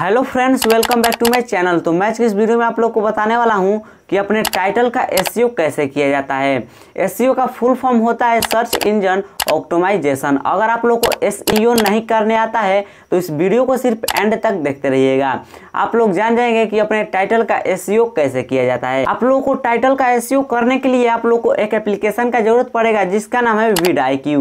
hello friends welcome back to my channel तो मैं इस वीडियो में आप लोग को बताने वाला हूँ कि अपने टाइटल का एस कैसे किया जाता है एस का फुल फॉर्म होता है सर्च इंजन ऑक्टोमाइजेशन अगर आप लोग को एस e नहीं करने आता है तो इस वीडियो को सिर्फ एंड तक देखते रहिएगा आप लोग जान जाएंगे कि अपने टाइटल का एस e कैसे किया जाता है आप लोगों को टाइटल का एस e करने के लिए आप लोग को एक एप्लीकेशन का जरूरत पड़ेगा जिसका नाम है आई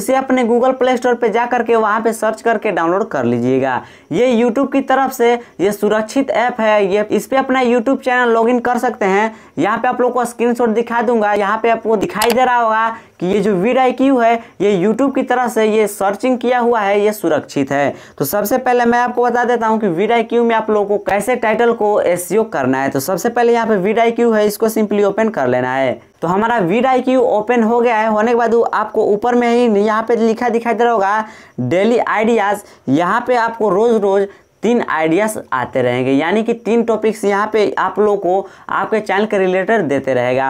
उसे अपने गूगल प्ले स्टोर पर जा करके वहाँ पर सर्च करके डाउनलोड कर लीजिएगा ये यूट्यूब की तरफ से ये सुरक्षित ऐप है ये इस पर अपना यूट्यूब चैनल लॉग कर सकते हैं हैं यहाँ पे आप लोग को स्क्रीनशॉट दिखा दूंगा यहाँ पे आपको दिखाई दे रहा होगा कि ये जो वीड आई क्यू है ये यूट्यूब की तरह से ये सर्चिंग किया हुआ है ये सुरक्षित है तो सबसे पहले मैं आपको बता देता हूँ कि वीड आई क्यू में आप लोगों को कैसे टाइटल को एस e करना है तो सबसे पहले यहाँ पे वीड आई क्यू है इसको सिंपली ओपन कर लेना है तो हमारा वीड आई क्यू ओपन हो गया है होने के बाद आपको ऊपर में ही यहाँ पे लिखा दिखाई दे रहा होगा डेली आइडियाज़ यहाँ पे आपको रोज़ रोज़ तीन आइडियाज़ आते रहेंगे यानी कि तीन टॉपिक्स यहाँ पे आप लोगों को आपके चैनल के रिलेटेड देते रहेगा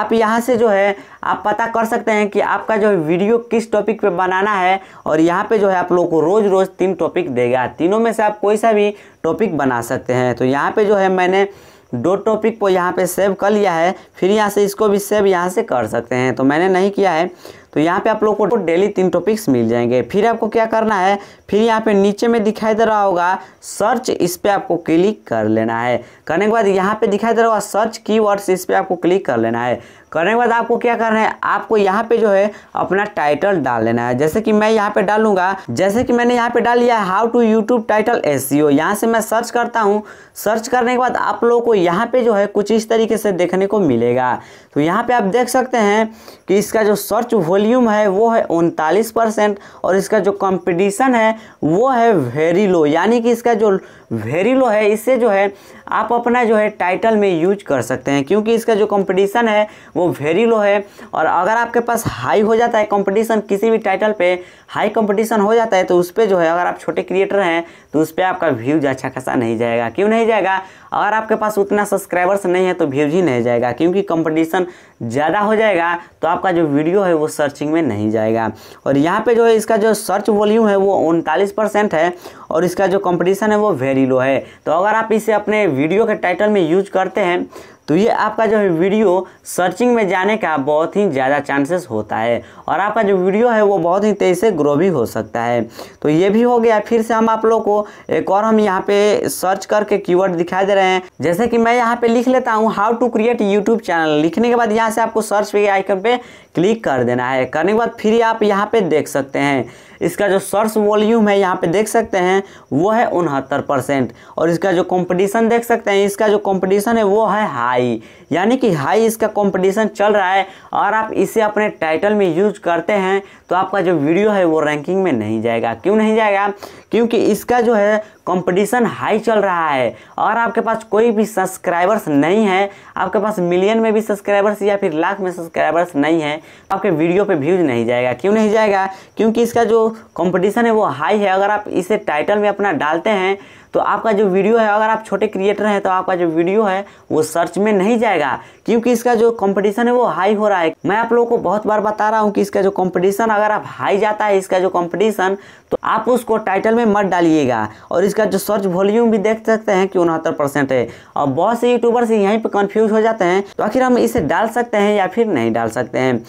आप यहाँ से जो है आप पता कर सकते हैं कि आपका जो है वीडियो किस टॉपिक पे बनाना है और यहाँ पे जो है आप लोग को रोज़ रोज़ तीन टॉपिक देगा तीनों में से आप कोई सा भी टॉपिक बना सकते हैं तो यहाँ पर जो है मैंने दो टॉपिक को यहाँ पर सेव कर लिया है फिर यहाँ से इसको भी सेव यहाँ से कर सकते हैं तो मैंने नहीं किया है तो यहाँ पे आप लोग को डेली तीन टॉपिक्स मिल जाएंगे फिर आपको क्या करना है फिर यहाँ पे नीचे में दिखाई दे रहा होगा सर्च इस पर आपको क्लिक कर लेना है करने के बाद यहाँ पे दिखाई दे रहा होगा सर्च कीवर्ड्स इस पर आपको क्लिक कर लेना है करने के बाद आपको क्या करना है आपको यहाँ पे जो है अपना टाइटल डाल लेना है जैसे कि मैं यहाँ पे डालूंगा जैसे कि मैंने यहाँ पे डाल लिया है how to YouTube title S C यहाँ से मैं सर्च करता हूँ सर्च करने के बाद आप लोगों को यहाँ पे जो है कुछ इस तरीके से देखने को मिलेगा तो यहाँ पे आप देख सकते हैं कि इसका जो सर्च वॉल्यूम वॉल्यूम है वो है उनतालीस परसेंट और इसका जो कंपटीशन है वो है वेरी लो यानी कि इसका जो वेरी लो है इससे जो है आप अपना जो है टाइटल में यूज कर सकते हैं क्योंकि इसका जो कंपटीशन है वो वेरी लो है और अगर आपके पास हाई हो जाता है कंपटीशन किसी भी टाइटल पे हाई कंपटीशन हो जाता है तो उस पर जो है अगर आप छोटे क्रिएटर हैं तो उस पर आपका व्यूज अच्छा खासा नहीं जाएगा क्यों नहीं जाएगा अगर आपके पास उतना सब्सक्राइबर्स नहीं है तो व्यूज ही नहीं जाएगा क्योंकि कंपटीशन ज़्यादा हो जाएगा तो आपका जो वीडियो है वो सर्च सर्चिंग में नहीं जाएगा और यहाँ पे जो है इसका जो सर्च वॉल्यूम है वो उनतालीस परसेंट है और इसका जो कंपटीशन है वो वेरी लो है तो अगर आप इसे अपने वीडियो के टाइटल में यूज करते हैं तो ये आपका जो है वीडियो सर्चिंग में जाने का बहुत ही ज़्यादा चांसेस होता है और आपका जो वीडियो है वो बहुत ही तेज़ से ग्रो भी हो सकता है तो ये भी हो गया फिर से हम आप लोग को एक और हम यहाँ पे सर्च करके कीवर्ड दिखाई दे रहे हैं जैसे कि मैं यहाँ पे लिख लेता हूँ how to create YouTube channel लिखने के बाद यहाँ से आपको सर्च पे आइकन पर क्लिक कर देना है करने के बाद फिर आप यहाँ पर देख सकते हैं इसका जो सर्च वॉल्यूम है यहाँ पर देख सकते हैं हैं वो है उनहत्तर परसेंट और इसका जो कंपटीशन देख सकते हैं इसका जो कंपटीशन है वो है हाई यानी कि हाई इसका कंपटीशन चल रहा है और आप इसे अपने टाइटल में यूज करते हैं तो आपका जो वीडियो है वो रैंकिंग में नहीं जाएगा क्यों नहीं जाएगा क्योंकि इसका जो है कंपटीशन हाई चल रहा है और आपके पास कोई भी सब्सक्राइबर्स नहीं है आपके पास मिलियन में भी सब्सक्राइबर्स या फिर लाख में सब्सक्राइबर्स नहीं है तो आपके वीडियो पे व्यूज नहीं जाएगा क्यों नहीं जाएगा क्योंकि इसका जो कंपटीशन है वो हाई है अगर आप इसे टाइटल टाइटल में अपना डालते हैं तो आपका जो वीडियो है अगर आप छोटे क्रिएटर हैं तो आपका जो वीडियो है वो सर्च में नहीं जाएगा क्योंकि इसका जो कंपटीशन है वो हाई हो रहा है मैं आप लोगों को बहुत बार बता रहा हूँ कि इसका जो कंपटीशन अगर आप हाई जाता है इसका जो कंपटीशन तो आप उसको टाइटल में मत डालिएगा और इसका जो सर्च वॉल्यूम भी देख सकते हैं कि उनहत्तर परसेंट है और बहुत से यूट्यूबर्स यहीं पर कन्फ्यूज हो जाते हैं तो आखिर हम इसे डाल सकते हैं या फिर नहीं डाल सकते हैं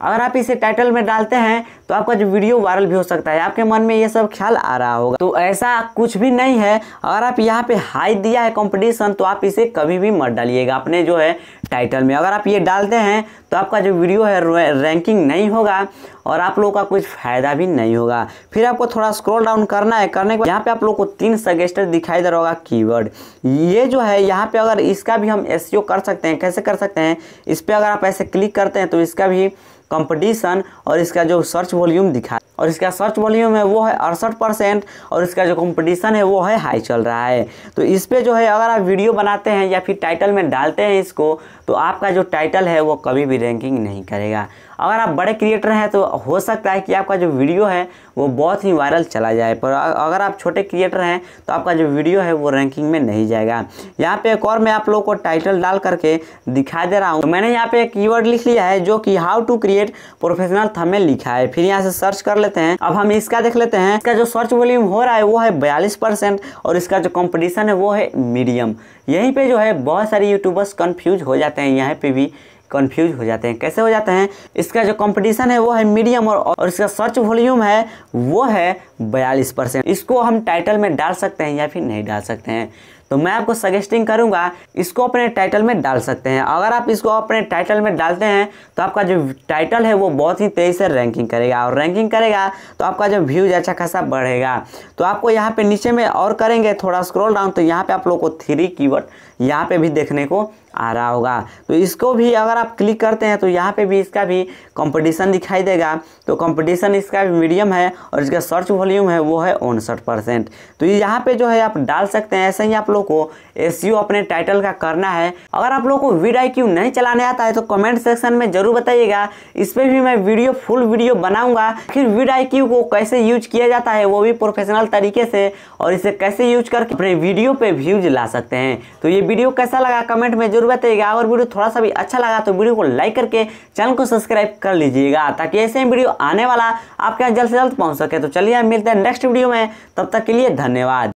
अगर आप इसे टाइटल में डालते हैं तो आपका जो वीडियो वायरल भी हो सकता है आपके मन में ये सब ख्याल आ रहा होगा तो ऐसा कुछ भी नहीं है अगर आप यहाँ पे हाई दिया है कंपटीशन तो आप इसे कभी भी मत डालिएगा अपने जो है टाइटल में अगर आप ये डालते हैं तो आपका जो वीडियो है रैंकिंग नहीं होगा और आप लोगों का कुछ फायदा भी नहीं होगा फिर आपको थोड़ा स्क्रॉल डाउन करना है करने के बाद यहाँ पे आप लोगों को तीन सजेस्टर दिखाई दे रहा होगा कीवर्ड ये जो है यहाँ पे अगर इसका भी हम एस e कर सकते हैं कैसे कर सकते हैं इस पर अगर आप ऐसे क्लिक करते हैं तो इसका भी कंपटीशन और इसका जो सर्च वॉल्यूम दिखा और इसका सर्च वॉल्यूम है वो है अड़सठ परसेंट और इसका जो कंपटीशन है वो है हाई चल रहा है तो इस पर जो है अगर आप वीडियो बनाते हैं या फिर टाइटल में डालते हैं इसको तो आपका जो टाइटल है वो कभी भी रैंकिंग नहीं करेगा अगर आप बड़े क्रिएटर हैं तो हो सकता है कि आपका जो वीडियो है वो बहुत ही वायरल चला जाए पर अगर आप छोटे क्रिएटर हैं तो आपका जो वीडियो है वो रैंकिंग में नहीं जाएगा यहाँ पे एक और मैं आप लोगों को टाइटल डाल करके दिखा दे रहा हूँ तो मैंने यहाँ पे एक कीवर्ड लिख लिया है जो कि how to create professional thumbnail लिखा है फिर यहाँ से सर्च कर लेते हैं अब हम इसका देख लेते हैं इसका जो सर्च वॉल्यूम हो रहा है वो है बयालीस और इसका जो कॉम्पिटिशन है वो है मीडियम यहीं पर जो है बहुत सारे यूट्यूबर्स कन्फ्यूज हो जाते हैं यहाँ पर भी कन्फ्यूज हो जाते हैं कैसे हो जाते हैं इसका जो कंपटीशन है वो है मीडियम और और इसका सर्च वॉल्यूम है वो है बयालीस परसेंट इसको हम टाइटल में डाल सकते हैं या फिर नहीं डाल सकते हैं तो मैं आपको सजेस्टिंग करूंगा इसको अपने टाइटल में डाल सकते हैं अगर आप इसको अपने टाइटल में डालते हैं तो आपका जो टाइटल है वो बहुत ही तेज़ी से रैंकिंग करेगा और रैंकिंग करेगा तो आपका जो व्यूज अच्छा खासा बढ़ेगा तो आपको यहाँ पर नीचे में और करेंगे थोड़ा स्क्रोल डाउन तो यहाँ पर आप लोग को थ्री की वर्ड यहाँ भी देखने को आ रहा होगा तो इसको भी अगर आप क्लिक करते हैं तो यहाँ पे भी इसका भी कंपटीशन दिखाई देगा तो कंपटीशन इसका भी मीडियम है और इसका सर्च वॉल्यूम है वो है उनसठ परसेंट तो यहाँ पे जो है आप डाल सकते हैं ऐसे ही आप लोग लोग को एस अपने टाइटल का करना है अगर आप लोग को वीड आई नहीं चलाने आता है तो कमेंट सेक्शन में जरूर बताइएगा इस पर भी मैं वीडियो फुल वीडियो बनाऊंगा फिर वीड आई को कैसे यूज किया जाता है वो भी प्रोफेशनल तरीके से और इसे कैसे यूज करके अपने वीडियो पे व्यूज ला सकते हैं तो ये वीडियो कैसा लगा कमेंट में जरूर बताइएगा अगर वीडियो थोड़ा सा भी अच्छा लगा तो वीडियो को लाइक करके चैनल को सब्सक्राइब कर लीजिएगा ताकि ऐसे ही वीडियो आने वाला आपके यहाँ जल्द से जल्द पहुँच सके तो चलिए मिलते हैं नेक्स्ट वीडियो में तब तक के लिए धन्यवाद